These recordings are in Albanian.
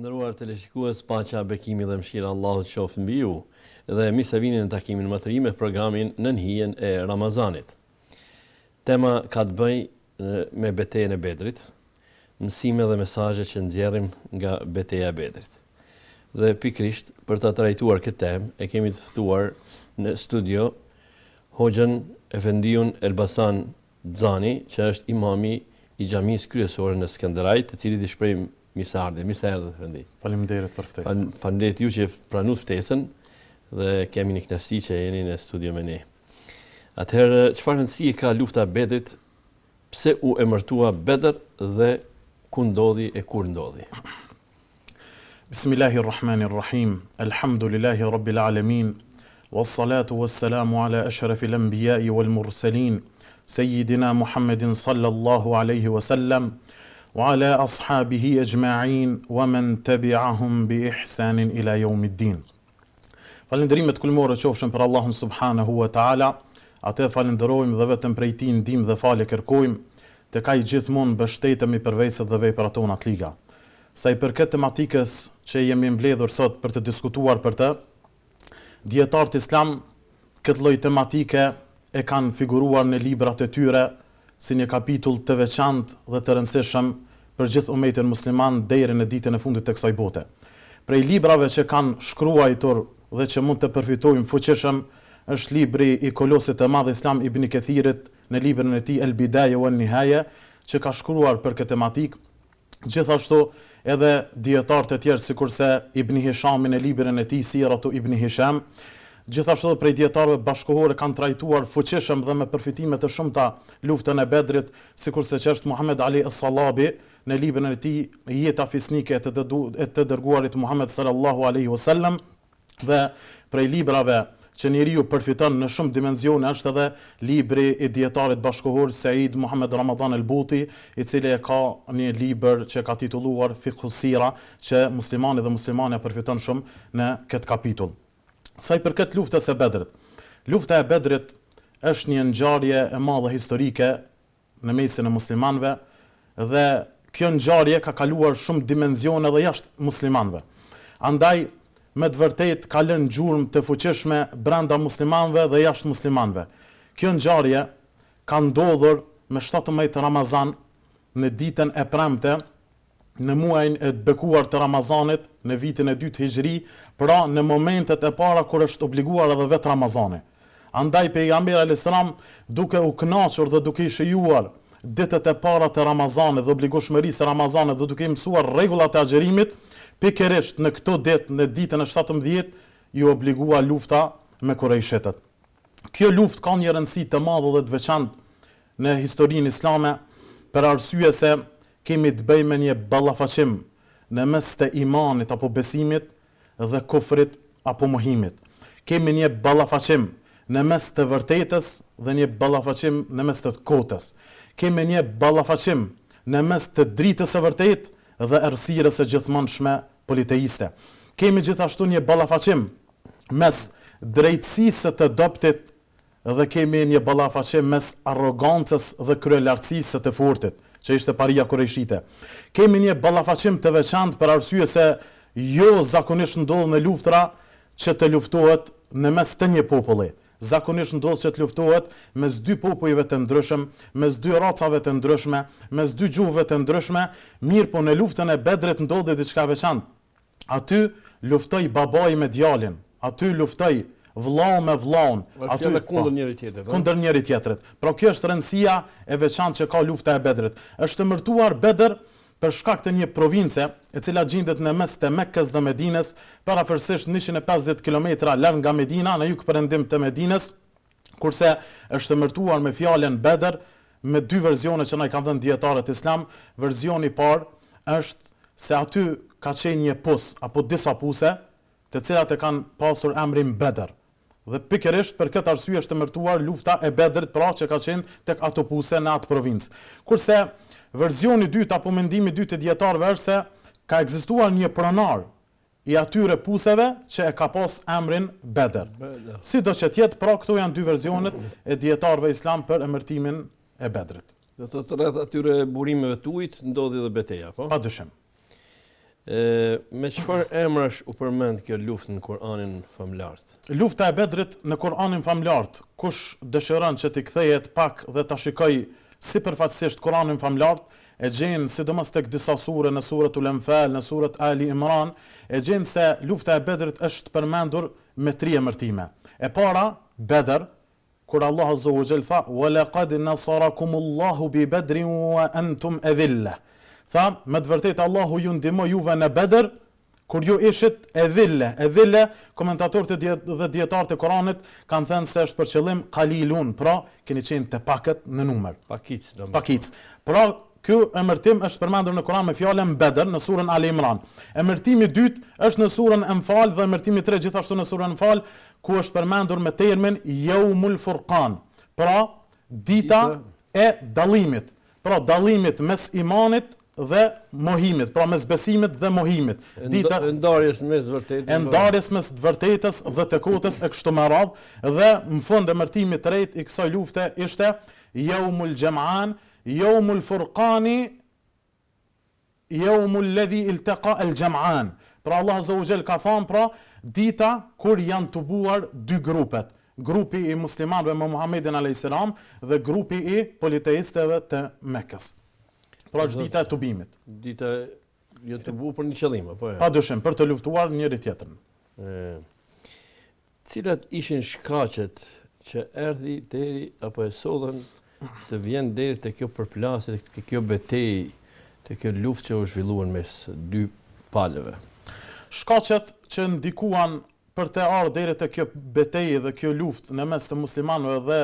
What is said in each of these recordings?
Ndëruar të leshikues, pacha, bekimi dhe mshira Allahut qoftë në biju, dhe mi se vini në takimin më të ri me programin në njën e Ramazanit. Tema ka të bëj me beteje në bedrit, mësime dhe mesaje që nëzjerim nga beteja bedrit. Dhe pikrisht, për të trajtuar këtë tem, e kemi të fëtuar në studio Hoxhen Efendion Elbasan Dzani, që është imami i gjamis kryesore në Skenderajt, të cilit i shprejmë misardhje, misardhje fëndi. Falim derit për ftesën. Falim derit ju që pranu ftesën dhe kemi një knasti që jeni në studio me ne. Atëherë, qëfar nësi e ka lufta bedrit, pse u emërtua bedr dhe ku ndodhi e kur ndodhi? Bismillahirrahmanirrahim, Elhamdulillahi Rabbil Alemin, Wassalatu wassalamu ala ashrafi lëmbijai wal mursalin, Sejidina Muhammedin sallallahu aleyhi wasallam, wa ala ashabihi e gjma'in wa men tebi'ahum bi ihsanin ila jomit din. Falenderimet kulmore ofshëm për Allahun Subhanahu wa ta'ala, atë e falenderojmë dhe vetëm prej në dim dhe falë kërkojmë, të ka i gjithë mund bështetëm i përvejse dhe vej për ato liga. Sa i për këtë tematikës që jemi mbledhur sot për të diskutuar për të, djetartë islam këtë loj tematike e kanë figuruar në librat e tyre, si një kapitull të veçant dhe të rëndësishëm për gjithë umetin musliman dhejre në ditën e fundit të kësaj bote. Prej librave që kanë shkrua i dhe që mund të përfitojmë fuqishëm, është libri i kolosit të madhë islam i bëni këthirit në librin e ti El Bidaje o El Nihaje, që ka shkruar për këtë tematikë, gjithashtu edhe djetarët e tjerë si kurse i bëni hishami në librin e ti si e ratu i bëni Hisham, gjithashtu dhe prej djetarëve bashkohore kanë trajtuar fuqishëm dhe me përfitimet të shumë ta luftën e bedrit, si kurse që është Muhammed Ali Esalabi, në libën e ti jetë afisnike e të dërguarit Muhammed sallallahu alaihi wasallam, dhe prej librave që njëri ju përfitën në shumë dimenzion, është edhe libri i djetarit bashkohor Said Muhammed Ramadan El Buti, i cilë e ka një liber që ka tituluar Fikhusira, që muslimani dhe muslimani e përfitën shumë në këtë kapitullë. Sa i përket luftës e bedrit. Lufta e bedrit është një ngjarje e madhe historike në mesin e muslimanëve dhe kjo ngjarje ka kaluar shumë dimensione edhe jashtë muslimanëve. Andaj me të vërtetë ka lënë gjurmë të fuqishme brenda muslimanëve dhe jashtë muslimanëve. Kjo ngjarje ka ndodhur me 17 Ramazan në ditën e premte në muajin e të bekuar të Ramazanit, në vitin e 2 të Hijri, pra në momentet e para kur është obliguar edhe vet Ramazani. Andaj pejgamberi alayhis salam duke u kënaqur dhe duke i shëjuar ditët e para të Ramazanit dhe obligueshmërisë Ramazanit dhe duke i mësuar rregullat e agjerimit, pikërisht në këto ditë, në ditën e 17, ju obligua lufta me Qurayshët. Kjo luftë ka një rëndësi të madhe dhe të veçantë në historinë islame për arsye se kemi të bëjmë me një balafacim në mes të imanit apo besimit dhe kufrit apo mohimit. Kemi një balafacim në mes të vërtetës dhe një balafacim në mes të kotës. Kemi një balafacim në mes të dritës e vërtetë dhe errësirës e gjithmon shme politeiste. Kemi gjithashtu një balafacim mes drejtsisë të doptit dhe kemi një balafacim mes arogancës dhe kryelartësisë të furtit që ishte paria kurejshite. Kemi një balafacim të veçant për arsye se jo zakonisht ndodhë në luftra që të luftohet në mes të një populli. Zakonisht ndodhë që të luftohet mes dy popujve të ndryshme, mes dy racave të ndryshme, mes dy gjuve të ndryshme, mirë po në luftën e bedret ndodhë dhe diçka veçant. Aty luftoj babaj me djalin, aty luftoj babaj vllau me vllaun, aty me po, kundër njëri tjetrit. Kundër njëri tjetrit. Pra kjo është rëndësia e veçantë që ka lufta e Bedrit. Është mërtuar Bedër për shkak të një province e cila gjendet në mes të Mekës dhe Medinës, parafërsisht 150 km larg nga Medina, në jug perëndim të Medinës, kurse është mërtuar me fjalën Bedër me dy versione që na kanë dhënë dietarët islam. Versioni i parë është se aty ka qenë një pus apo disa puse, të cilat e kanë pasur emrin Bedër dhe pikërisht për këtë arsye është emërtuar lufta e Bedrit, pra që ka qenë tek ato puse në atë provincë. Kurse verzioni i dytë apo mendimi dytë i dietarëve është se ka ekzistuar një pronar i atyre puseve që e ka pas emrin Bedr. Si do që tjetë, pra këto janë dy verzionet e djetarve islam për emërtimin e Bedrit. Dhe të të atyre burimeve të ujtë, ndodhi dhe beteja, po? Pa dëshim. Me qëfar emrash u përmend kjo luft në Koranin famlart? Lufta e bedrit në Koranin famlart, kush dëshëran që t'i kthejet pak dhe t'a shikoj si përfatsisht Koranin famlart, e gjenë, si do mështek disa sure në surët u lemfel, në surët Ali Imran, e gjenë se lufta e bedrit është përmendur me tri e mërtime. E para, bedr, kur Allah Azza Gjell tha, «Wa le qadi nësara kumullahu bi bedri wa tha, me të vërtet Allahu ju ndimo juve në bedër, kur ju ishit e dhille, e dhille, komentatorët dhe djetarët e Koranit kanë thënë se është për qëllim kalilun, pra, keni qenë të pakët në numër. Pakic, do më. Pakic. Pra, Ky emërtim është përmendur në Kur'an me fjalën bedër, në surën Ali Imran. Emërtimi i dytë është në surën Anfal dhe emërtimi i tretë gjithashtu në surën Anfal, ku është përmendur me termin Yawmul Furqan, pra dita e dallimit. Pra dallimit mes imanit dhe mohimit, pra mes besimit dhe mohimit. Dita, endarjes mes vërtetës. Endarjes mes vërtetës dhe të kotës e kështu më radhë. Dhe më fund e mërtimit të rejtë i kësoj lufte ishte jau mul gjemaan, jau mul furkani, jau mul ledhi il teka el gjemaan. Pra Allah Zogjel ka thamë pra, dita kur janë të buar dy grupet grupi i muslimanëve me Muhammedin a.s. dhe grupi i politeistëve të Mekës. Pra që dita e jo të bimit. Dita e të bu për një qëllime. Jo? Pa dëshem, për të luftuar njëri tjetërn. Cilat ishin shkacet që erdi, deri, apo e sodhen të vjen deri të kjo përplasit, të kjo betej, të kjo luft që u shvilluan mes dy palëve? Shkacet që ndikuan për të arë deri të kjo betej dhe kjo luft në mes të muslimanu edhe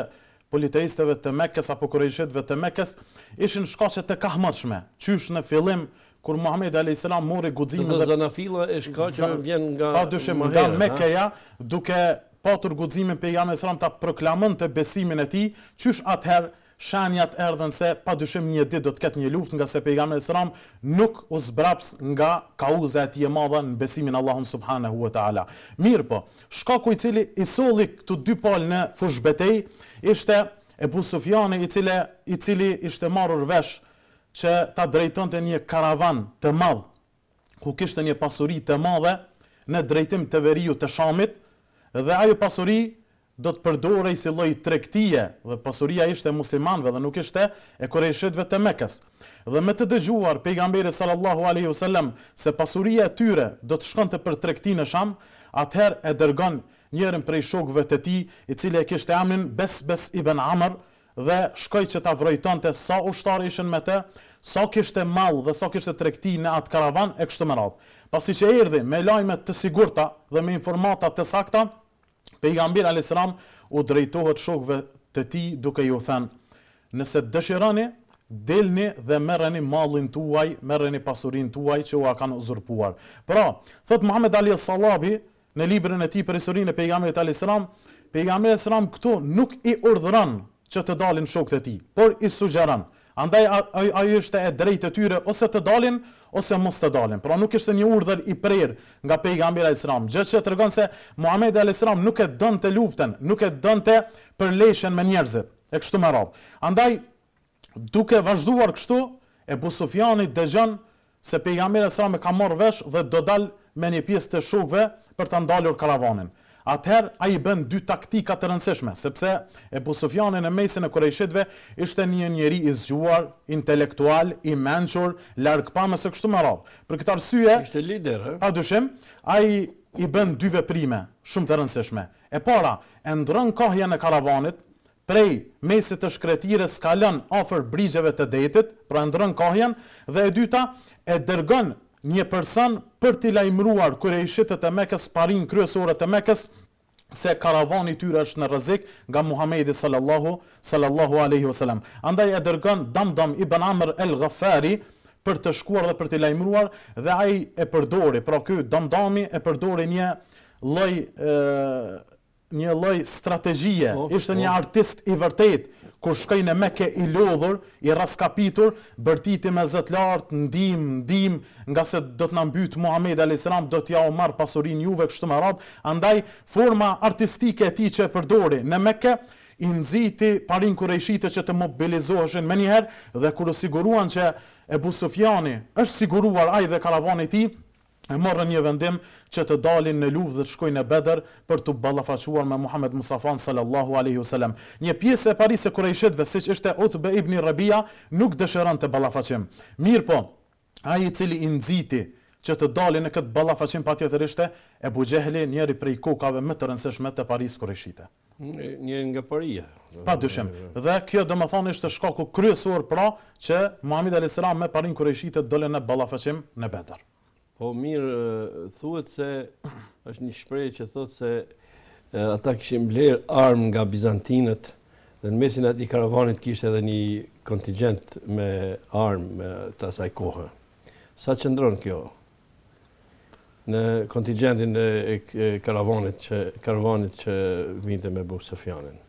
politeisteve të Mekës apo kurajshëve të Mekës ishin shkaqe të kahmatshme. Qysh në fillim kur Muhamedi A.S. alajhi mori guximin dhe zanafilla e shkaqe që vjen nga pa dyshim nga Mekëja duke patur guximin pejgamberit sallallahu alajhi wasallam ta proklamonte besimin e tij, qysh atëherë shanjat erdhën se pa dyshim një ditë do të ketë një luftë nga se pejgamberi sallallahu alajhi nuk u zbraps nga kauza e tij e madhe në besimin në Allahun subhanahu wa taala. Mirpo, shkaku i cili i solli këto dy palë në fushbetej ishte e Sufjani i, cile, i cili ishte marur vesh që ta drejton të një karavan të madhë, ku kishtë një pasuri të madhe në drejtim të veriju të shamit, dhe ajo pasuri do të përdore i si loj trektie, dhe pasuria ishte muslimanve dhe nuk ishte e korejshetve të mekës. Dhe me të dëgjuar, pejgamberi sallallahu aleyhu sallam, se pasuria e tyre do të shkën të për trekti në sham, atëher e dërgonë, njerën prej shokëve të tij, i cili e kishte emrin Besbes ibn Amr dhe shkoi që ta vrojtonte sa ushtarë ishin me të, sa kishte mall dhe sa kishte trekti në atë karavan e kështu me radhë. Pasi që erdhi me lajme të sigurta dhe me informata të sakta, pejgamberi alayhis salam u drejtohet shokëve të tij duke ju thënë: "Nëse dëshironi, delni dhe merreni mallin tuaj, merreni pasurinë tuaj që a kanë uzurpuar." Pra, thot Muhamedi alayhis në librin e tij për historinë e pejgamberit Ali selam, pejgamberi selam këtu nuk i urdhëron që të dalin shokët e tij, por i sugjeron. Andaj ai ai është e drejtë e tyre ose të dalin ose mos të dalin. Pra nuk ishte një urdhër i prerë nga pejgamberi Ali selam. Gjë që tregon se Muhamedi Ali selam nuk e donte luftën, nuk e donte përleshën me njerëzit. E kështu me radhë. Andaj duke vazhduar kështu, Ebu Sufjani dëgjon se pejgamberi Sa ka marrë vesh dhe do dal me një pjesë të shokëve për të ndalur karavanin. Atëherë ai bën dy taktika të rëndësishme, sepse e bosofianen e mesin e kurreshësve ishte një njerëz i zgjuar, intelektual i mençur, larg së kështu me radhë. Për këtë arsye, ishte lider, a dishim? Ai i bën dy veprime shumë të rëndësishme. E para, e ndron kohën e karavanit, prej mesit të shkretirës ka lënë afër brigjeve të detit, pra ndron kohën, dhe e dyta e dërgon një person për t'i lajmruar kërë e ishitet e mekës, parin kryesore të mekës, se karavani tyre është në rëzik nga Muhammedi sallallahu sallallahu aleyhi vësallam. Andaj e dërgën damdam i ben Amr el Ghaferi për të shkuar dhe për t'i lajmruar dhe aj e përdori, pra ky damdami e përdori një loj, një loj strategie, oh, ishte një oh. artist i vërtet, kur shkoi në Mekë i lodhur, i raskapitur, bërtiti me zot lart, ndim, ndim, nga se do të na mbyt Muhamedi alayhis salam do t'ja u marr pasurinë juve kështu me radh, andaj forma artistike e tij që e përdori në Mekë i nxiti parin ishite që të mobilizoheshin më një herë dhe kur u siguruan që Ebu Sufjani është siguruar ai dhe karavani i ti, tij, e morën një vendim që të dalin në luftë dhe të shkojnë në Bedër për të ballafaquar me Muhammed Musafan sallallahu alaihi wasallam. Një pjesë e Paris e Qurayshëve, siç ishte Uthbe ibn Rabia, nuk dëshërën të ballafaqim. Mirë po, ai i cili i nxiti që të dalin në këtë ballafaqim ishte, e Gjehli, njëri prej kokave më të rëndësishme të Paris Qurayshite. Një nga paria. Pa dyshim. Dhe kjo do më thonë ishte shkaku kryesor pra që Muhammed alai me parin Qurayshite dolën në ballafaqim në Bedër. Po mirë, thuet se është një shprej që thot se ata kishim blerë armë nga Bizantinët dhe në mesin ati karavanit kishtë edhe një kontingent me armë të asaj kohë. Sa që kjo? Në kontingentin e karavanit që vinte me Bukë Sofjanin.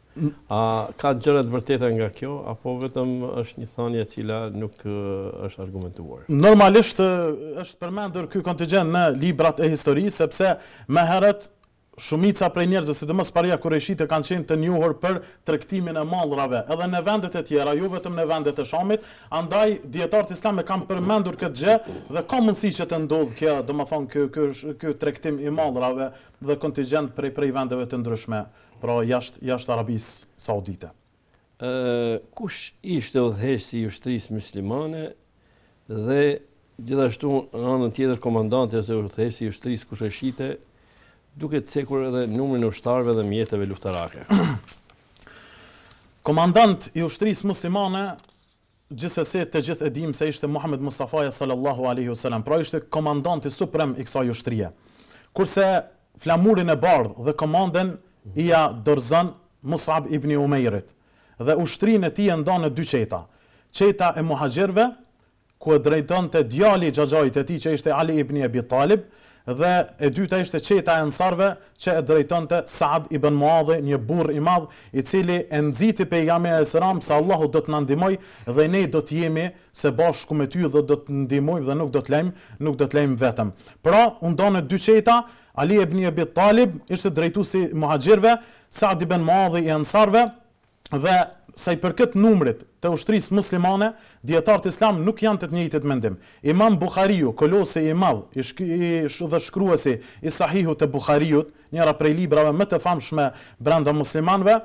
A ka gjërët vërtetën nga kjo, apo vetëm është një thanje cila nuk është argumentuar? Normalisht është përmendur kjo kontigen në librat e histori, sepse me heret shumica prej njerëzë, si të mësë paria kërëshite, kanë qenë të njuhur për trektimin e malrave, edhe në vendet e tjera, jo vetëm në vendet e shamit, andaj djetartë islami kanë përmendur këtë gjë dhe ka mundësi që të ndodhë kjo, dhe më thonë, kjo, trektim i malrave dhe kontingent prej, prej vendeve të ndryshme pra jashtë jasht Arabisë Saudite. E, kush ishte o i si ushtrisë muslimane dhe gjithashtu në anën tjetër komandante ose o i si ushtrisë kush e shite duke të cekur edhe numërin e ushtarëve dhe mjeteve luftarake. Komandant i ushtrisë muslimane gjithsesi të gjithë e dimë se ishte Muhammed Mustafa sallallahu alaihi wasallam, pra ishte komandanti suprem i kësaj ushtrie. Kurse flamurin e bardh dhe komandën Ja dorzan Mus'ab ibn Umayr dhe ushtrinë e tij e ndonë në dy çeta. Çeta e muhaxhirëve ku e drejtonte djali Xhaxhajit e tij që ishte Ali ibn Abi Talib dhe e dyta ishte çeta e nësarve që e drejtonte Saad ibn Muadhe, një burr i madh i cili e nxiti pejgamberin e sëram sa Allahu do të na ndihmoj dhe ne do të jemi së bashku me ty dhe do të ndihmojmë dhe nuk do të lajm, nuk do të lajm vetëm. Pra, u ndan në dy çeta. Ali ibn Abi talib, ishte drejtu si muhajgjirve, Sa'd i ben Maadhi i ansarve, dhe sa i përket numrit të ushtrisë muslimane, djetarët islam nuk janë të të njëjtët mendim. Imam Bukhariu, kolose i madh, i i shkruesi i sahihu të Bukhariut, njëra prej librave më të famshme brenda muslimanve,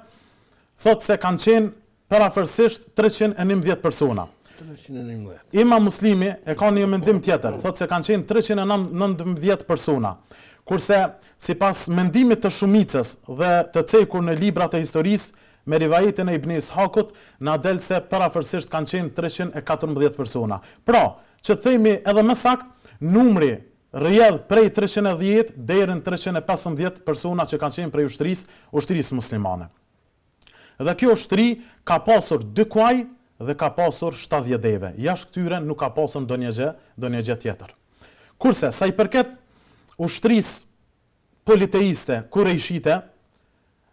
thot se kanë qenë parafërsisht 311 persona. 311. Imam muslimi e ka një mendim tjetër, thot se kanë qenë 319 persona. Kurse, si pas mendimit të shumicës dhe të cekur në librat e historisë, me rivajitin e Ibnis Hakut, na del se parafërsisht kanë qenë 314 persona. Pra, që të themi edhe më sakt, numri rrjedh prej 310 deri në 315 persona që kanë qenë prej ushtrisë, ushtrisë muslimane. Dhe kjo ushtri ka pasur dy kuaj dhe ka pasur 70 deve. Jashtë këtyre nuk ka pasur ndonjë gjë, gjë tjetër. Kurse sa i përket ushtrisë politeiste kurejshite,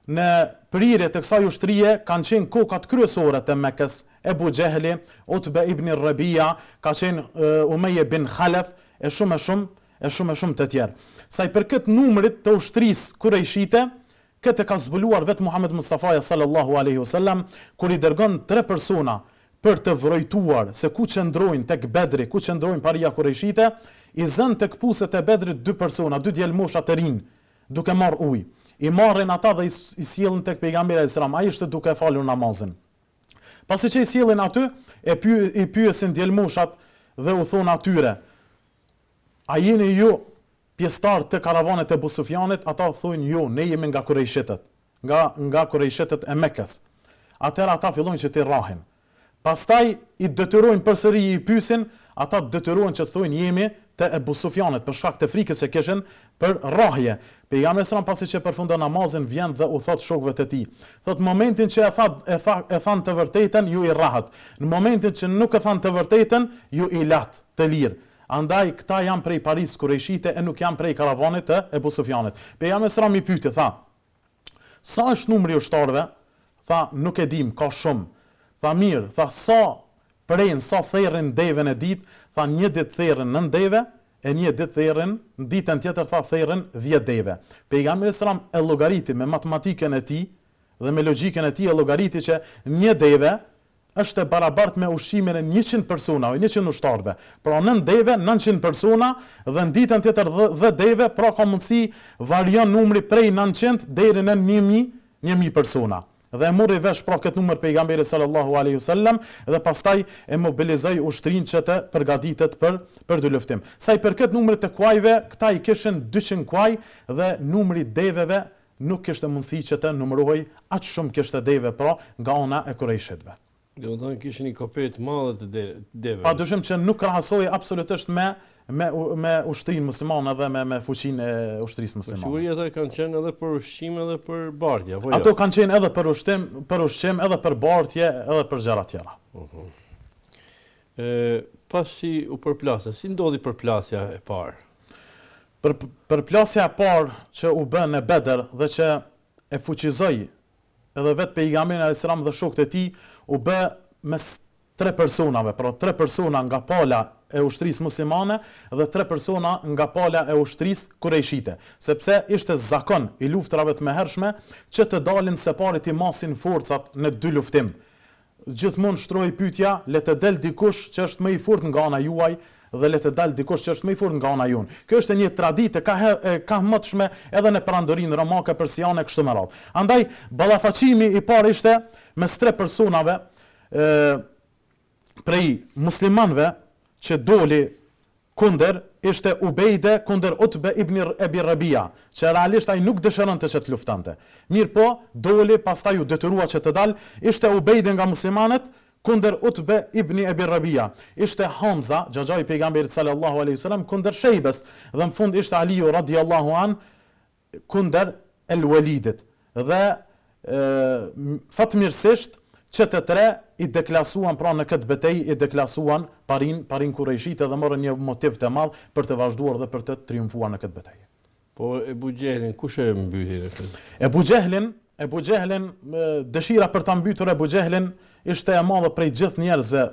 në prirje të kësaj ushtrije kanë qenë kokat kryesore të Mekës, Ebu Gjehli, Utbe ibn Rabia, ka qenë uh, Umeje bin Khalaf, e shumë e shumë, e shumë më shumë të tjerë. Saj për këtë numrit të ushtrisë kurejshite, këtë e ka zbuluar vetë Muhammed Mustafa sallallahu alaihi sallam, kur i dërgon tre persona, për të vrojtuar se ku ndrojnë tek bedri, ku ndrojnë paria kurejshite, i zënë tek puset e bedrit dy persona, dy djelmosha të rinë, duke marë ujë. I marën ata dhe i sielën tek pejgambira e sëram, a ishte duke falur namazin. Pasi që i sielën aty, e i pyesin djelmoshat dhe u thonë atyre, a jeni ju pjestar të karavanet e Busufjanit, ata thonë jo, ne jemi nga kurejshetet, nga, nga kurejshetet e mekes. Atëra ata fillojnë që të rahim. Pastaj i detyrojnë përsëri i pyesin, ata detyrojnë që thojnë jemi te Ebu Sufjanit për shkak të frikës që kishin për rrahje. Pejgamberi sa pasi që përfundon namazin vjen dhe u thot shokëve të tij. Thot momentin që e tha e tha e than të vërtetën ju i rrahat. Në momentin që nuk e than të vërtetën ju i lat të lirë. Andaj këta janë prej Paris Kurëshite e nuk janë prej karavanit të Ebu Sufjanit. Pejgamberi sa mi pyeti tha Sa është numri ushtarëve? Tha, nuk e dim, ka shumë. Tha mirë, tha sa prejnë, sa therën deve në ditë, tha një ditë therën në ndeve, e një ditë therën, në ditën tjetër tha therën dhje deve. Pejgamberi sëram e logariti me matematikën e ti, dhe me logikën e ti e logariti që një deve është e barabart me ushqimin e një qënë persona, o një qënë ushtarve. Pra në ndeve, në qënë persona, dhe në ditën tjetër dhe, dhe deve, pra ka mundësi varion numri prej në qëndë, deri në një mi, një mi persona dhe e murri vesh pra këtë numër pejgamberi sallallahu aleyhu sallam dhe pastaj e mobilizaj ushtrin që të përgaditet për, për dy luftim. Saj për këtë numër të kuajve, këta i kishen 200 kuaj dhe numëri deveve nuk kishtë mundësi që të numëruhoj atë shumë kishtë deve pra nga ona e korejshetve. Dhe më tonë kishen i kopet madhe të deve. Pa dushim që nuk krahasoj absolutisht me me me ushtrinë muslimane edhe me me fuqinë e ushtrisë muslimane. Siguria ato kanë qenë edhe për ushqim edhe për bartje, apo jo? Ato kanë qenë edhe për ushtim, për ushqim edhe për bartje, edhe për gjëra tjera. Ëh. Mhm. Ëh, pasi u përplasën, si ndodhi përplasja e parë? Për përplasja e parë që u bë në Bedër dhe që e fuqizoi edhe vetë pejgamberi alayhis salam dhe shokët e tij u bë me tre personave, pra tre persona nga pala e ushtrisë muslimane dhe tre persona nga pala e ushtrisë kurajshite, sepse ishte zakon i luftrave të mehershme që të dalin pari i masin forcat në dy luftim. Gjithmon shtroj pytja, le të del dikush që është me i furt nga ana juaj, dhe le të dalë dikush që është më i fortë nga ana jon. Kjo është një traditë ka he, ka më të shme edhe në perandorin romake persiane kështu më radhë. Andaj ballafaçimi i parë ishte me tre personave ë prej muslimanëve që doli kunder ishte Ubejde kunder Utbe ibn Ebi Rabia, që realisht ai nuk dëshëron të që të luftante. Mirë po, doli pas ta ju detyrua që të dal, ishte Ubejde nga muslimanet kunder Utbe ibn Ebi Rabia. Ishte Hamza, gjëgjaj pejgamberit sallallahu aleyhi sallam, kunder Shejbes, dhe në fund ishte Aliju radiallahu an, kunder El Walidit. Dhe fatë mirësisht, që të tre i deklasuan pra në këtë betej, i deklasuan parin, parin kurejshit dhe mërë një motiv të madhë për të vazhduar dhe për të triumfuar në këtë betej. Po e bugjehlin, ku shë e mbytir e këtë? E bugjehlin, e bugjehlin, dëshira për të mbytur e bugjehlin, ishte e madhe prej gjithë njerëzve,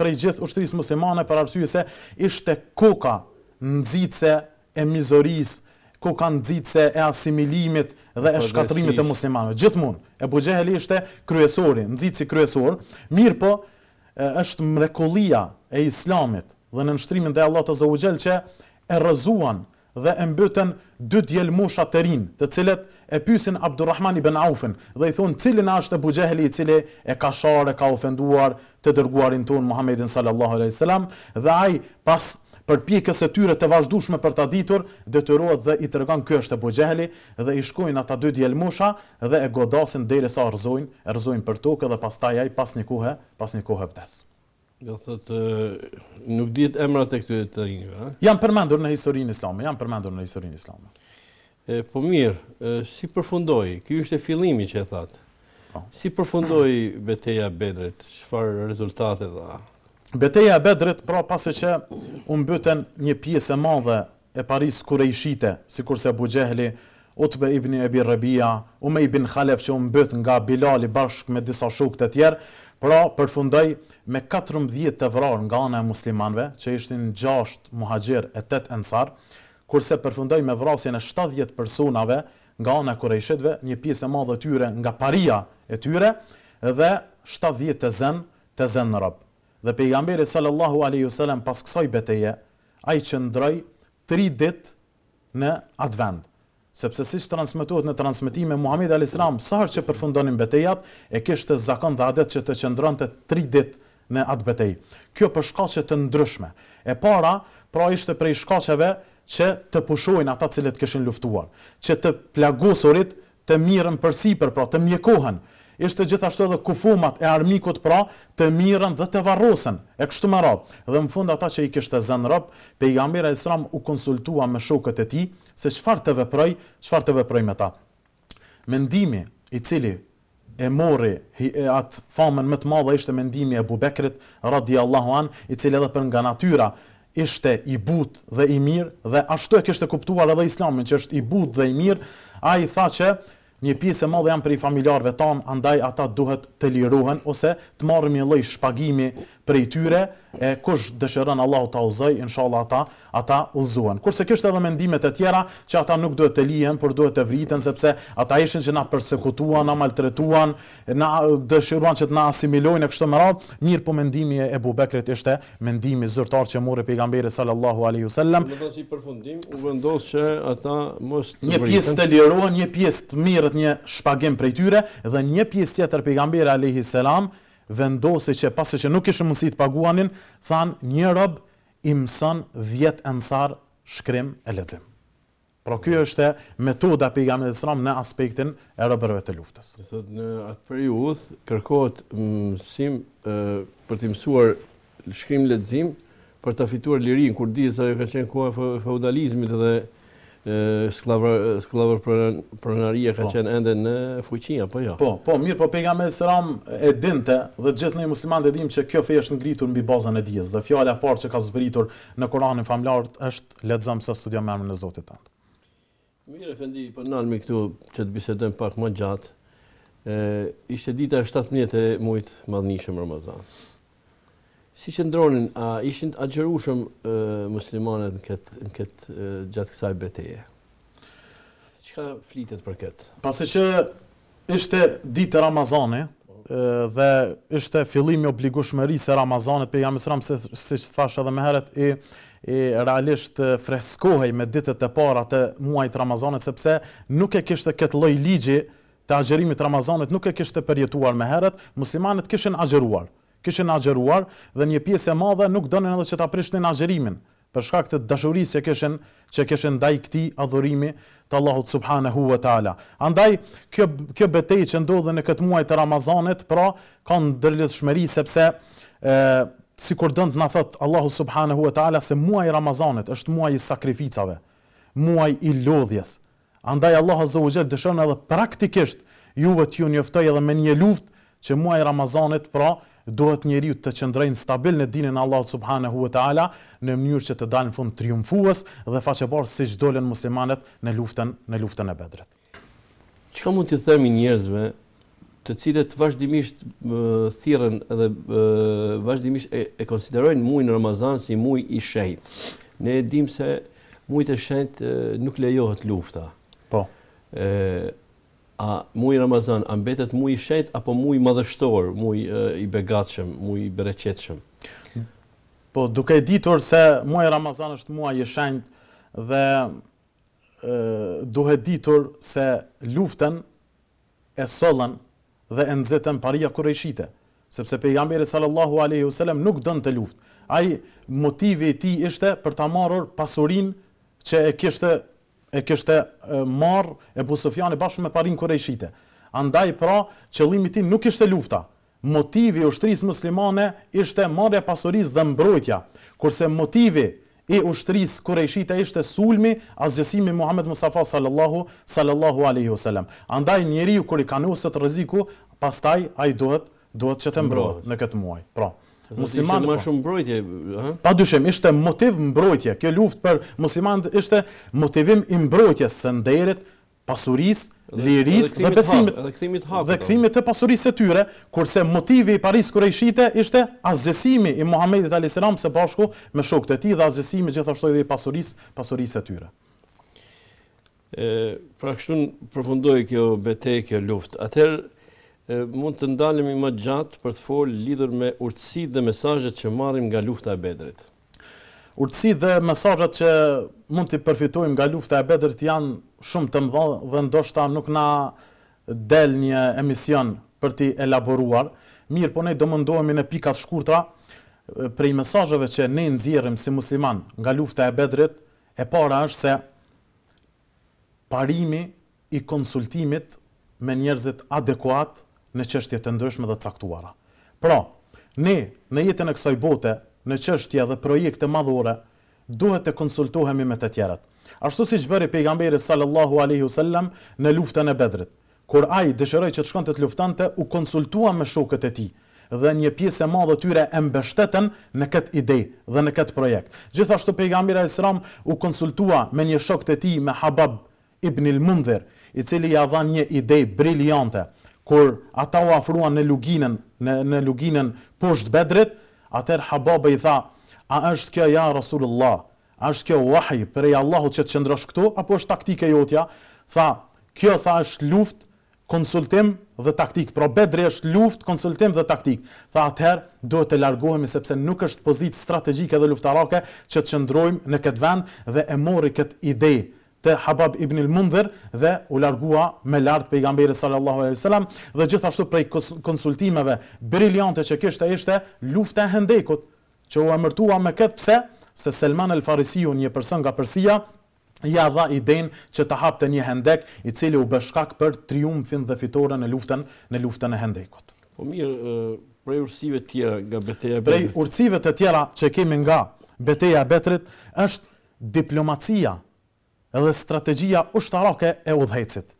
prej gjithë ushtërisë muslimane, për arsye se ishte koka nëzitëse e mizorisë ku kanë dzitëse e asimilimit dhe e po, shkatrimit e muslimanëve. Gjithmonë, e Bugjeheli ishte kryesori, nxitsi kryesor, mirë po është mrekulia e islamit dhe në nështrimin dhe Allah të zaujgjel që e rëzuan dhe e mbëten dy djel mosha të rin, të cilet e pysin Abdurrahman i Ben Aufen dhe i thonë cilin ashtë e Bugjeheli i cili e ka share, ka ofenduar të dërguarin tonë Muhammedin sallallahu alaihi sallam dhe ai pas për pjekës e tyre të vazhdushme për ta ditur, detyrohet dhe i tregon ky është Abu Jehli dhe i shkojnë ata dy djalmusha dhe e godasin derisa rrëzojnë, rrëzojnë për tokë dhe pastaj ai pas një kohe, pas një kohe vdes. Do thotë nuk diet emrat e këtyre të rinjve, a? Jan përmendur në historinë islame, janë përmendur në historinë islame. E, po mirë, e, si përfundoi? Ky ishte fillimi që e thotë, po. Si përfundoi betejë e Bedrit? Çfarë rezultate dha? Beteja e Bedrit, pra pasi që u mbyten një pjesë e madhe e Paris Kurajshite, sikurse Abu Jehli, Utbe ibn Abi Rabia, Umay ibn Khalaf që u mbyt nga Bilali bashkë me disa shokë të tjerë, pra përfundoi me 14 të vrarë nga ana e muslimanëve, që ishin 6 muhaxhir e 8 ansar, kurse përfundoi me vrasjen e 70 personave nga ana e Kurajshitëve, një pjesë e madhe tyre nga Paria e tyre dhe 70 të zënë të zënë në rapë dhe pejgamberi sallallahu alaihi wasallam pas kësaj betaje ai qëndroj 3 ditë në advent sepse si që transmituat në transmitime Muhammed A.S. herë që përfundonin betejat, e kishtë të zakon dhe adet që të qëndron të ditë dit në atë betej. Kjo për shkacet të ndryshme. E para, pra ishte prej shkacetve që të pushojnë ata cilët këshin luftuar, që të plagosurit të mirën përsi pra, të mjekohen, ishte gjithashtu edhe kufumat e armikut pra të mirën dhe të varrosen. E kështu më radh. Dhe në fund ata që i kishte zënë rob, pejgamberi Islam u konsultua me shokët e tij se çfarë të veproj, çfarë të veproj me ta. Mendimi i cili e mori atë famën më të madhe ishte mendimi e Abu Bekrit radhiyallahu an, i cili edhe për nga natyra ishte i but dhe i mirë dhe ashtu e kishte kuptuar edhe Islamin që është i but dhe i mirë, ai tha që një pjesë e madhe janë për i familjarëve tanë, andaj ata duhet të liruhen, ose të marrëm një lëj shpagimi prej tyre, e kush dëshiron Allahu ta uzoj, inshallah ata ata ulzohen. Kurse kështë edhe mendimet e tjera që ata nuk duhet të lihen, por duhet të vriten sepse ata ishin që na përsekutuan, na maltretuan, na dëshiruan që të na asimilojnë kështu me radh, Mirë po mendimi e Ebu Bekrit ishte mendimi zyrtar që mori pejgamberi sallallahu alaihi wasallam. Në si përfundim u vendos që ata mos të një pjesë të lirohen, një pjesë të mirët një shpagim prej tyre dhe një pjesë tjetër pejgamberi alaihi salam vendosi që pasi që nuk ishë mundësi të paguanin, than një rob i mësën dhjetë ensar shkrim e letim. Pra kjo është metoda e i gamit e në aspektin e robërve të luftës. Thot, në atë për kërkohet mësim për të mësuar shkrim lexim për të fituar lirin, kur di, sa ajo ka qenë e feudalizmit dhe Sklavër përënëria ka po. qenë ende në fuqinja, po jo? Po, po, mirë, po pejgamberi me sëram e dinte dhe gjithë nëjë musliman të dim që kjo fej është ngritur në bazën e dijes dhe fjale parë që ka zëpëritur në Koranin në është letëzëm së studia me amë zotit po të Mirë, e fendi, për të këtu të të të të të të ishte dita të të mujtë të të Si që ndronin, a ishin të agjerushëm muslimanet në këtë kët, gjatë kësaj beteje? që ka flitet për këtë? Pasë që ishte ditë Ramazani, dhe ishte fillimi obligueshmëri se Ramazanit për jam sram se siç thash edhe më herët e i realisht freskohej me ditët e para të muajit Ramazanit sepse nuk e kishte këtë lloj ligji të agjerimit Ramazanit nuk e kishte përjetuar më herët muslimanët kishin agjeruar kishin agjeruar dhe një pjesë e madhe nuk donin edhe që ta prishnin agjerimin për shkak të dashurisë që kishin që kishin ndaj këtij adhurimi të Allahut subhanahu wa taala. Andaj kjo kjo betejë që ndodhi në këtë muaj të Ramazanit, pra ka ndërlidhshmëri sepse ë si kur dëndë në thëtë Allahu subhanahu wa ta'ala se muaj Ramazanit është muaj i sakrificave, muaj i lodhjes. Andaj Allahu azza wa gjelë dëshon edhe praktikisht juve të ju njëftoj edhe me një luftë që muaj Ramazanit pra duhet njeriu të qëndrojnë stabil në dinën e Allahut subhanahu wa taala në mënyrë që të dalin fund triumfues dhe façëbor siç dolën muslimanët në luftën në luftën e Bedrit. Çka mund të themi njerëzve të cilët vazhdimisht thirrën edhe vazhdimisht e, e konsiderojnë muajin Ramazan si muaj i shehit. Ne e dim se muajt e shehit nuk lejohet lufta. Po. ë a muaj Ramazan a mbetet muaj i shejt apo muaj madhështor, muaj i begatshëm, muaj i bereqetshëm? Po duke ditur se muaj Ramazan është muaj i shenjtë dhe e, duhet ditur se luftën e sollën dhe e nxitën paria kurëshite, sepse pejgamberi sallallahu alaihi wasallam nuk donte luftë. Ai motivi i ti tij ishte për ta marrur pasurinë që e kishte e kështë marr e e bashkë me parin kurëshite. Andaj pra, qëllimi i tij nuk ishte lufta. Motivi i ushtrisë muslimane ishte marrja e pasurisë dhe mbrojtja, kurse motivi i ushtrisë kurëshite ishte sulmi, azgjësimi Muhammed Muhamedit Mustafa sallallahu sallallahu alaihi wasallam. Andaj njeriu kur i kanë usht rreziku, pastaj ai duhet duhet që të mbrohet në këtë muaj. Pra Musliman më po. shumë mbrojtje, ëh? Pa dyshim, ishte motiv mbrojtje. Kjo luftë për muslimanët ishte motivim i mbrojtjes së nderit, pasurisë, lirisë dhe besimit. Dhe të hapur. Dhe të pasurisë së tyre, kurse motivi i Paris Kurajshite ishte azhësimi i Muhamedit sallallahu alajhi së bashku me shokët e tij dhe azhësimi gjithashtoj dhe i pasurisë, pasurisë së tyre. Ëh, pra kështu përfundoj kjo betejë, kjo luftë. Atëherë, mund të ndalemi më gjatë për të folë lidhur me urtësi dhe mesajët që marim nga lufta e bedrit. Urtësi dhe mesajët që mund të përfitojmë nga lufta e bedrit janë shumë të mdo dhe ndoshta nuk na del një emision për ti elaboruar. Mirë, po ne do mëndohemi në pikat shkurtra prej mesajëve që ne nëzirëm si musliman nga lufta e bedrit, e para është se parimi i konsultimit me njerëzit adekuat në çështje të ndryshme dhe të caktuara. Pra, ne në jetën e kësaj bote, në çështje dhe projekte madhore, duhet të konsultohemi me të tjerat. Ashtu siç bëri pejgamberi sallallahu alaihi wasallam në luftën e Bedrit, kur ai dëshiroi që të shkonte të luftonte, u konsultua me shokët e tij dhe një pjesë e madhe tyre e mbështeten në këtë ide dhe në këtë projekt. Gjithashtu pejgamberi e Islam u konsultua me një shok të tij, me Habab ibn al-Mundhir, i cili ia dha një ide briljante kur ata u afruan në luginën në në luginën poshtë Bedrit, atëherë Hababa i tha: "A është kjo ja Rasulullah? A është kjo wahy për i Allahut që të qëndrosh këtu apo është taktike jotja?" Tha: "Kjo tha është luftë, konsultim dhe taktik. Pra Bedri është luftë, konsultim dhe taktik." Tha: atëherë duhet të largohemi sepse nuk është pozit strategjike dhe luftarake që të qëndrojmë në këtë vend dhe e mori këtë ide të Habab ibn al-Mundhir dhe u largua me lart pejgamberit sallallahu alaihi wasallam dhe gjithashtu prej konsultimeve briljante që kishte ishte lufta e Hendekut që u amërtua me kët pse se Selman al-Farisiu një person nga Persia ja dha idenë që të hapte një hendek i cili u shkak për triumfin dhe fitoren në luftën në luftën e Hendekut. Po mirë e... Prej urësive të tjera nga beteja e betrit. Prej ursive të tjera që kemi nga beteja e betrit, është diplomacia edhe strategjia ushtarake e udhëhecit.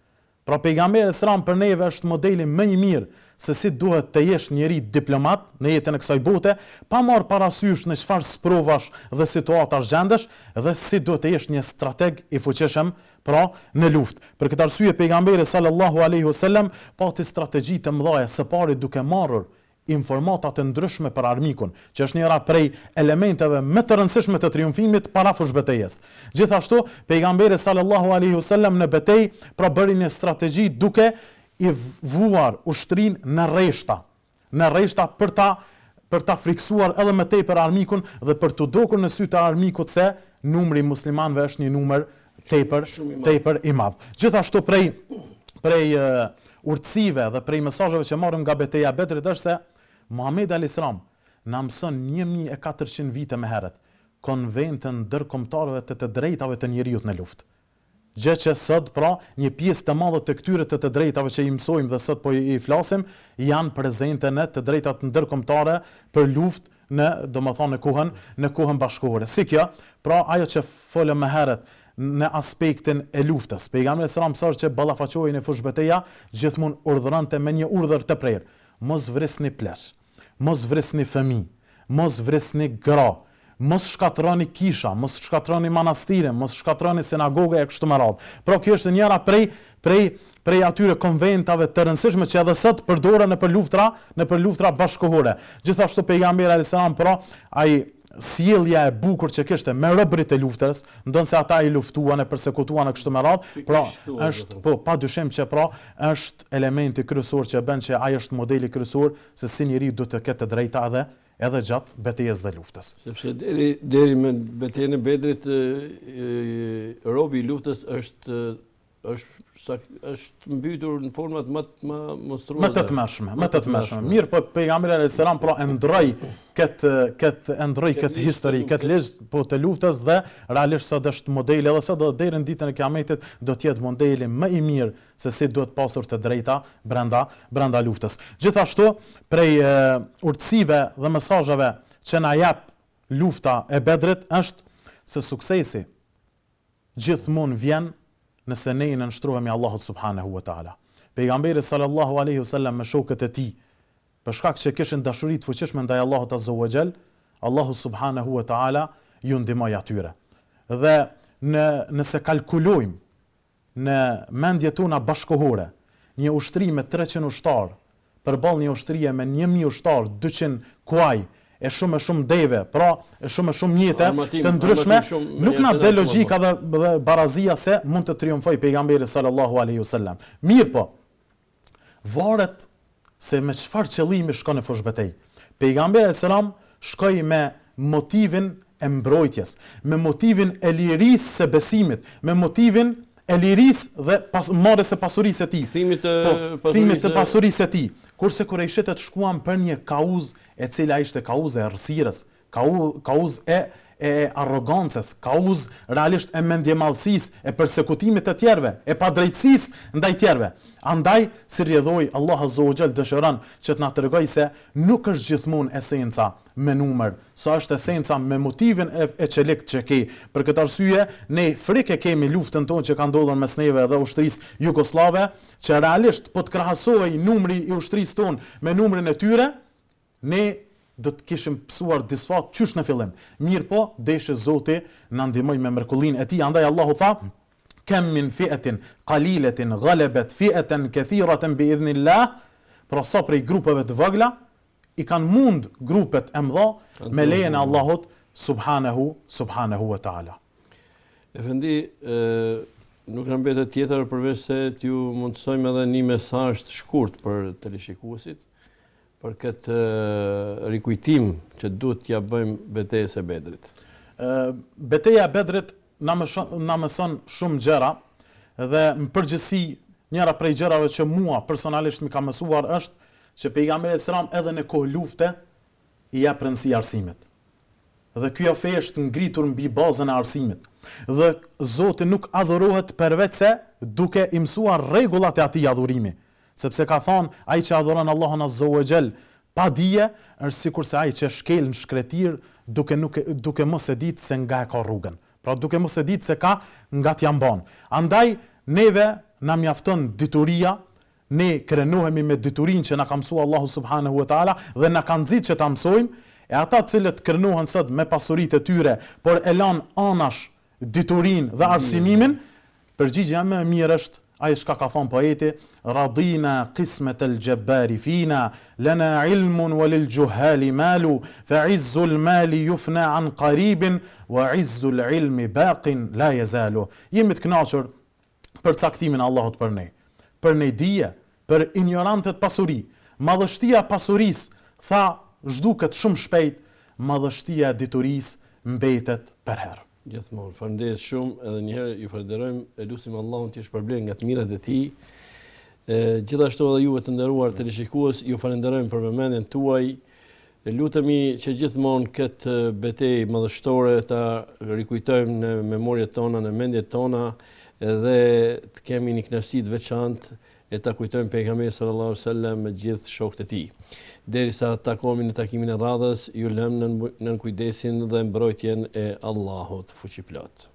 Pra pejgamberi selam për neve është modeli më i mirë se si duhet të jesh njëri diplomat në jetën e kësaj bote, pa marr parasysh në çfarë sprovash dhe situata zgjendesh dhe si duhet të jesh një strateg i fuqishëm pra në luftë. Për këtë arsye pejgamberi sallallahu alaihi wasallam pa të strategji të mëdha se pari duke marrur informatat e ndryshme për armikun, që është njëra prej elementeve më të rëndësishme të triumfimit para fushë betejes. Gjithashtu, pejgamberi sallallahu alaihi wasallam në betejë pra bëri një strategji duke i vuar ushtrin në rreshta, në rreshta për ta për ta friksuar edhe më tej për armikun dhe për të dukur në sy të armikut se numri i muslimanëve është një numër tepër tepër i madh. Gjithashtu prej prej urtësive dhe prej mesazheve që marrëm nga beteja e Bedrit është se Muhammed Alisram në mëson 1400 vite me herët konventën dërkomtarëve të të drejtave të njëriut në luft. Gje që sot, pra, një pjesë të madhë të këtyre të të drejtave që i mësojmë dhe sot po i flasim, janë prezente në të drejtat ndërkomtare për luft në, do më thonë, në kuhën, në kuhën bashkohore. Si kjo, pra, ajo që folëm me herët, në aspektin e luftës. Pejgamberi sallallahu alajhi wasallam që ballafaqohej në fushë betejë, gjithmonë urdhëronte me një urdhër të prerë mos vresni plesh, mos vresni femi, mos vresni gra, mos shkatroni kisha, mos shkatroni manastire, mos shkatroni sinagoga e kështu më radhë. Pra kjo është njëra prej, prej, prej atyre konventave të rëndësishme që edhe sëtë përdore në për luftra, në për luftra bashkohore. Gjithashtu pejgamberi Alisaram, pra, a i sjellja e bukur që kishte me robrit e luftës, ndonse ata i luftuan e përsekutuan në këtë më pra është po pa dyshim që pra është elementi kryesor që bën që ai është modeli kryesor se si njëri duhet të ketë të drejta edhe edhe gjatë betejës dhe luftës. Sepse deri deri me betejën e Bedrit, robi i luftës është është mbytur në format më të më mështruazë. Më të të më të të mëshme. Mirë, po pejgamberi a.s. pra ndroj këtë histori, këtë lezë po të luftës dhe realisht së dështë modeli edhe së deri në ditën e kiametit do tjetë modeli më i mirë se si duhet pasur të drejta brenda luftës. Gjithashtu, prej urtësive dhe mesajëve që na jep lufta e bedrit është se suksesi gjithmonë vjen nëse ne i nënshtrohemi Allahut subhanehu ve teala. Pejgamberi sallallahu alaihi wasallam me shokët e tij, për shkak se kishin dashuri të fuqishme ndaj Allahut azza wa jall, Allahu subhanehu ve teala ju ndihmoi atyre. Dhe në nëse kalkulojmë në mendjet tona bashkohore, një ushtri me 300 ushtar, përball një ushtrie me 1000 ushtar, 200 kuaj, e shumë e shumë deve, pra e shumë e shumë njëte të ndryshme, nuk nga dhe logika dhe barazia se mund të triumfoj pejgamberi sallallahu aleyhi sallam. Mirë po, varet se me qëfar qëllimi shko në fushbetej. Pejgamberi sallam shkoj me motivin e mbrojtjes, me motivin e liris se besimit, me motivin e liris dhe marës e pasurisë e ti. Thimit e po, pasurisë e ti kurse kur e shkuam për një kauz e cila ishte kauz e rësirës, kauz e rësirës, e arrogancës, kauz realisht e mendje malsis, e persekutimit të tjerve, e padrejtsis ndaj tjerve. Andaj, si rjedhoj, Allah Azogjel dëshiron që të na të se nuk është gjithmon esenca me numër, sa është esenca me motivin e, e qelik që ke. Për këtë arsye, ne frike kemi luftën tonë që ka ndodhën me sneve dhe ushtris Jugoslave, që realisht po të krahasoj numri i ushtris tonë me numrin e tyre, ne do të kishim psuar disfa qysh në fillim. Mirë po, deshe Zoti na ndihmoi me mërkullin e tij, andaj Allahu fa kam min fi'atin qalilatin ghalabat fi'atan kathiratan bi'iznillah. Pra sa prej grupeve të vogla i kanë mund grupet e mëdha me lejen e Allahut subhanahu subhanahu wa ta'ala. Efendi, e, nuk në mbetë tjetër përveç se t'ju mundësojmë edhe një mesasht shkurt për të lishikusit për këtë rikujtim që du t'ja bëjmë betejës se bedrit? Beteja bedrit në mëson shumë gjera dhe më përgjësi njëra prej gjerave që mua personalisht më ka mësuar është që pejgamberi i gamere e sëram edhe në kohë lufte i e prënsi arsimit. Dhe kjo fejë është ngritur në bi bazën e arsimit. Dhe Zotë nuk adhurohet përvecë duke imsuar regullat e ati adhurimi sepse ka thon ai që adhuron Allahun azza wa jall pa dije është sikur se ai që shkel në shkretir duke nuk duke mos e ditë se nga e ka rrugën pra duke mos e ditë se ka nga t'ja mban andaj neve na mjafton deturia ne krenohemi me deturinë që na ka mësua Allahu subhanahu wa taala dhe na ka nxitë që ta mësojmë e ata të cilët krenohen sot me pasuritë e tyre por e lan anash deturinë dhe arsimimin përgjigjja më e mirë është i shka ka thonë poeti, radhina kismet e gjebari fina, lena ilmun wa lil gjuhali malu, fe izzu l mali jufna an karibin, wa izzu l ilmi bakin la jezalu. Jemi të knaqër për caktimin Allahot për ne, për ne dhije, për ignorantet pasuri, madhështia pasuris, tha zhduket shumë shpejt, madhështia dituris mbetet për herë. Gjithmonë, falënderoj shumë edhe një herë ju falenderojmë, elusim Allahun ti shpërblej nga të mirat e ti, gjithashtu edhe juve të nderuar televizionistë, ju falenderojmë për vëmendjen tuaj. E lutemi që gjithmonë këtë betejë madhështore ta rikujtojmë në memorjet tona, në mendjet tona edhe të kemi një kënaqësi të veçantë e ta kujtojmë pejgamberin sallallahu alajhi wasallam me gjithë shokët e tij. Derisa ta takojmë në takimin e radhës, ju lëmë në në kujdesin dhe mbrojtjen e Allahut fuqiplot.